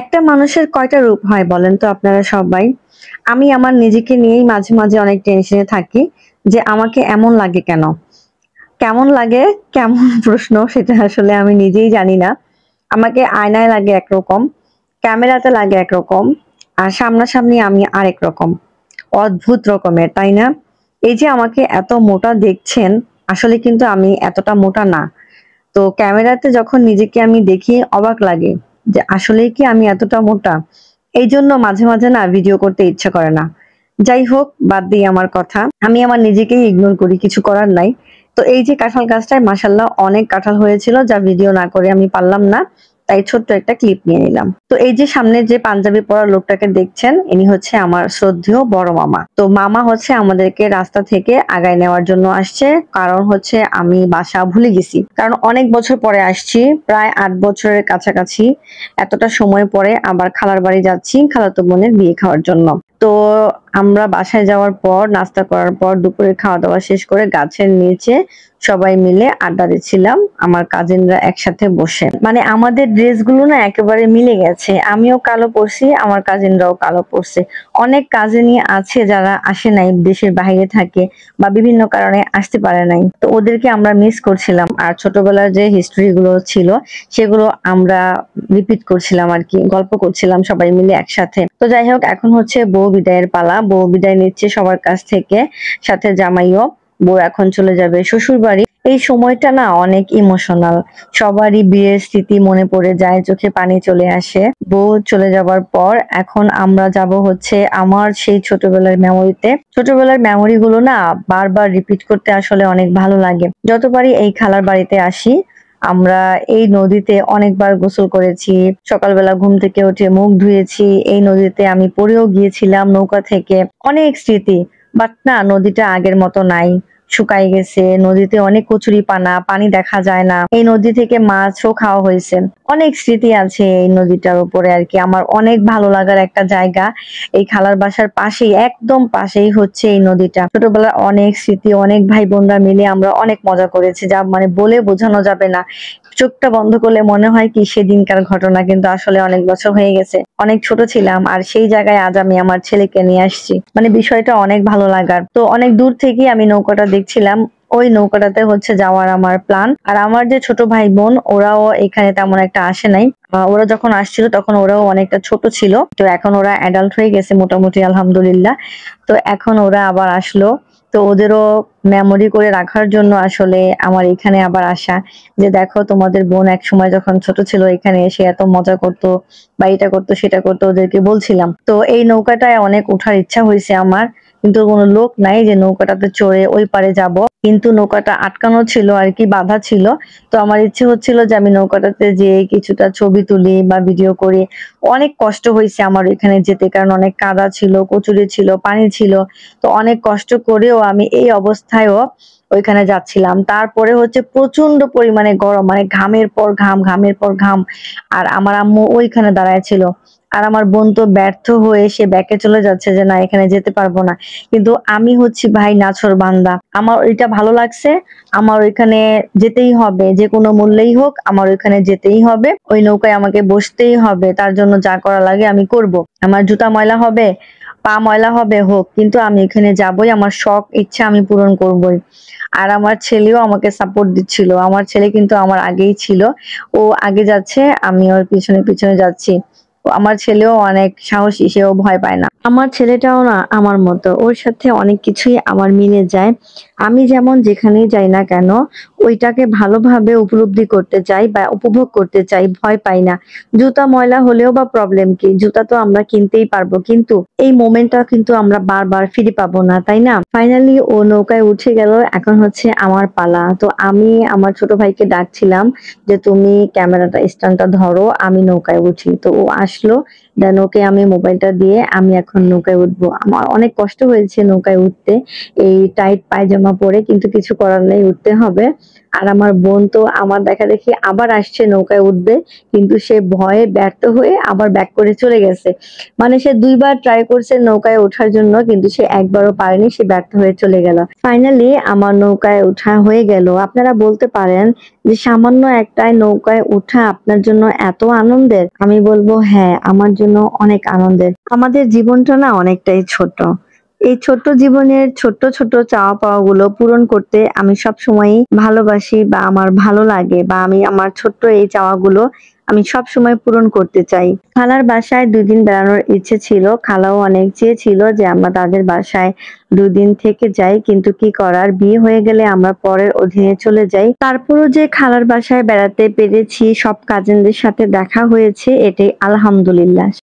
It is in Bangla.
একটা মানুষের কয়টা রূপ হয় বলেন তো আপনারা সবাই আমি আমার নিজেকে নিয়েই মাঝে মাঝে অনেক টেনশনে থাকি যে আমাকে এমন লাগে কেন কেমন লাগে কেমন প্রশ্ন সেটা আসলে আমি নিজেই জানি না আমাকে আয়নায় লাগে একরকম ক্যামেরাতে লাগে একরকম আর সামনাসামনি আমি আরেক রকম অদ্ভুত রকমের তাই না এই যে আমাকে এত মোটা দেখছেন আসলে কিন্তু আমি এতটা মোটা না তো ক্যামেরাতে যখন নিজেকে আমি দেখি অবাক লাগে যে আসলে কি আমি এতটা মোটা এই জন্য মাঝে মাঝে না ভিডিও করতে ইচ্ছা করে না যাই হোক বাদ দিই আমার কথা আমি আমার নিজেকেই ইগনোর করি কিছু করার নাই তো এই যে কাঁঠাল গাছটায় মাসাল্লাহ অনেক কাঁঠাল হয়েছিল যা ভিডিও না করে আমি পারলাম না তাই ছোট্ট একটা ক্লিপ নিয়ে নিলাম তো এই যে সামনে যে পাঞ্জাবি পরা লোকটাকে দেখছেন ইনি হচ্ছে আমার শ্রদ্ধেয় বড় মামা তো মামা হচ্ছে আমাদেরকে রাস্তা থেকে আগায় নেওয়ার জন্য আসছে কারণ হচ্ছে আমি বাসা ভুলে গেছি কারণ অনেক বছর পরে আসছি প্রায় আট বছরের কাছাকাছি এতটা সময় পরে আবার খালার বাড়ি যাচ্ছি খালাতো বোনের বিয়ে খাওয়ার জন্য তো আমরা বাসায় যাওয়ার পর নাস্তা করার পর দুপুরে খাওয়া দাওয়া শেষ করে গাছের নিচে সবাই মিলে আড্ডা দিচ্ছিলাম আমার কাজিনরা একসাথে বসে মানে আমাদের ড্রেসগুলো না একেবারে মিলে গেছে আমিও কালো পরছি আমার কাজিনরাও কালো পরছে অনেক কাজিনই আছে যারা আসে নাই দেশের বাইরে থাকে বা বিভিন্ন কারণে আসতে পারে নাই তো ওদেরকে আমরা মিস করছিলাম আর ছোটবেলার যে হিস্ট্রিগুলো ছিল সেগুলো আমরা রিপিট করছিলাম আর কি গল্প করছিলাম সবাই মিলে একসাথে তো যাই হোক এখন হচ্ছে বউ বিদায়ের পালা বউ বিদায় নিচ্ছে সবার কাছ থেকে সাথে জামাইও বউ এখন চলে যাবে শ্বশুর বাড়ি এই সময়টা না অনেক ইমোশনাল সবারই বিয়ের স্থিতি মনে পড়ে যায় চোখে পানি চলে আসে বউ চলে যাবার পর এখন আমরা যাব হচ্ছে আমার সেই ছোটবেলার মেমোরিতে ছোটবেলার মেমোরি গুলো না বারবার রিপিট করতে আসলে অনেক ভালো লাগে যতবারই এই খালার বাড়িতে আসি আমরা এই নদীতে অনেকবার গোসল করেছি সকালবেলা ঘুম থেকে উঠে মুখ ধুয়েছি এই নদীতে আমি পড়েও গিয়েছিলাম নৌকা থেকে অনেক স্মৃতি বাট না নদীটা আগের মতো নাই শুকাই গেছে নদীতে অনেক কচুরি পানা পানি দেখা যায় না এই নদী থেকে মাছও খাওয়া হয়েছে অনেক স্মৃতি আছে এই নদীটার উপরে আর কি আমার অনেক ভালো লাগার একটা জায়গা এই খালার বাসার পাশেই একদম পাশেই হচ্ছে এই নদীটা ছোটবেলার অনেক স্মৃতি অনেক ভাই বোনরা মিলে আমরা অনেক মজা করেছি যা মানে বলে বোঝানো যাবে না চোখটা বন্ধ করলে মনে হয় কি সেদিনকার ঘটনা কিন্তু আসলে অনেক বছর হয়ে গেছে অনেক ছোট ছিলাম আর সেই জায়গায় আজ আমি আমার ছেলেকে নিয়ে আসছি মানে বিষয়টা অনেক ভালো লাগার তো অনেক দূর থেকে আমি নৌকাটা দেখছিলাম ওই নৌকাটাতে হচ্ছে যাওয়ার আমার প্ল্যান আর আমার যে ছোট ভাই বোন ওরাও এখানে তেমন একটা আসে নাই ওরা যখন আসছিল তখন ওরাও অনেকটা ছোট ছিল তো এখন ওরা অ্যাডাল্ট হয়ে গেছে মোটামুটি আলহামদুলিল্লাহ তো এখন ওরা আবার আসলো তো ওদেরও মেমোরি করে রাখার জন্য আসলে আমার এখানে আবার আসা যে দেখো তোমাদের বোন এক সময় যখন ছোট ছিল এখানে এসে এত মজা করতো বা এটা করতো সেটা করতো ওদেরকে বলছিলাম তো এই নৌকাটায় অনেক ওঠার ইচ্ছা হয়েছে আমার কিন্তু কোনো লোক নাই যে নৌকাটাতে চড়ে ওই পারে যাব কিন্তু নৌকাটা আটকানো ছিল আর কি বাধা ছিল তো আমার ইচ্ছে হচ্ছিল যে আমি নৌকাটাতে যে কিছুটা ছবি তুলি বা ভিডিও করি অনেক কষ্ট হয়েছে আমার এখানে যেতে কারণ অনেক কাদা ছিল কচুরি ছিল পানি ছিল তো অনেক কষ্ট করেও আমি এই অবস্থায়ও ওইখানে যাচ্ছিলাম তারপরে হচ্ছে প্রচন্ড পরিমাণে গরম মানে ঘামের পর ঘাম ঘামের পর ঘাম আর আমার আম্মু ওইখানে দাঁড়ায় ছিল আর আমার বোন তো ব্যর্থ হয়ে সে ব্যাকে চলে যাচ্ছে যে না এখানে যেতে পারবো না কিন্তু আমি হচ্ছি ভাই নাছর বান্দা আমার ওইটা ভালো লাগছে আমার ওইখানে যেতেই হবে যে কোনো মূল্যেই হোক আমার ওইখানে যেতেই হবে ওই নৌকায় আমাকে বসতেই হবে তার জন্য যা করা লাগে আমি করব। আমার জুতা ময়লা হবে পা ময়লা হবে হোক কিন্তু আমি এখানে যাবই আমার শখ ইচ্ছা আমি পূরণ করবই আর আমার ছেলেও আমাকে সাপোর্ট দিচ্ছিল আমার ছেলে কিন্তু আমার আগেই ছিল ও আগে যাচ্ছে আমি ওর পিছনে পিছনে যাচ্ছি আমার ছেলেও অনেক সাহসী সেও ভয় পায় না আমার ছেলেটাও না আমার মতো ওর সাথে অনেক কিছুই আমার মিলে যায় আমি যেমন যেখানেই যাই না কেন ওইটাকে ভালোভাবে উপলব্ধি করতে চাই বা উপভোগ করতে চাই ভয় পাই না জুতা ময়লা হলেও বা প্রবলেম কি জুতা তো আমরা কিনতেই পারবো কিন্তু এই মোমেন্টটা কিন্তু আমরা বারবার ফিরে পাবো না তাই না ফাইনালি ও নৌকায় উঠে গেল এখন হচ্ছে আমার পালা তো আমি আমার ছোট ভাইকে ডাকছিলাম যে তুমি ক্যামেরাটা স্ট্যান্ডটা ধরো আমি নৌকায় উঠি তো ও আসলো দেন ওকে আমি মোবাইলটা দিয়ে আমি এখন নৌকায় উঠবো আমার অনেক কষ্ট হয়েছে নৌকায় উঠতে এই টাইট পায়জামা পরে কিন্তু কিছু করার নেই উঠতে হবে আর আমার বোন তো আমার দেখা দেখি আবার আসছে নৌকায় উঠবে কিন্তু সে ভয়ে ব্যর্থ হয়ে আবার ব্যাক করে চলে গেছে মানে সে দুইবার ট্রাই করছে নৌকায় ওঠার জন্য কিন্তু সে একবারও পারেনি সে ব্যর্থ হয়ে চলে গেল ফাইনালি আমার নৌকায় ওঠা হয়ে গেল আপনারা বলতে পারেন যে সামান্য একটাই নৌকায় ওঠা আপনার জন্য এত আনন্দের আমি বলবো হ্যাঁ আমার জন্য অনেক আনন্দের আমাদের জীবনটা না অনেকটাই ছোট এই ছোট্ট জীবনের ছোট্ট ছোট্ট চাওয়া পাওয়াগুলো পূরণ করতে আমি সব সময় ভালোবাসি বা আমার ভালো লাগে বা আমি আমার ছোট্ট এই চাওয়া গুলো আমি সব সময় পূরণ করতে চাই খালার বাসায় দুদিন বেড়ানোর ইচ্ছে ছিল খালাও অনেক চেয়েছিল যে আমরা তাদের বাসায় দুদিন থেকে যাই কিন্তু কি করার বিয়ে হয়ে গেলে আমরা পরের অধীনে চলে যাই তারপরও যে খালার বাসায় বেড়াতে পেরেছি সব কাজিনদের সাথে দেখা হয়েছে এটাই আলহামদুলিল্লাহ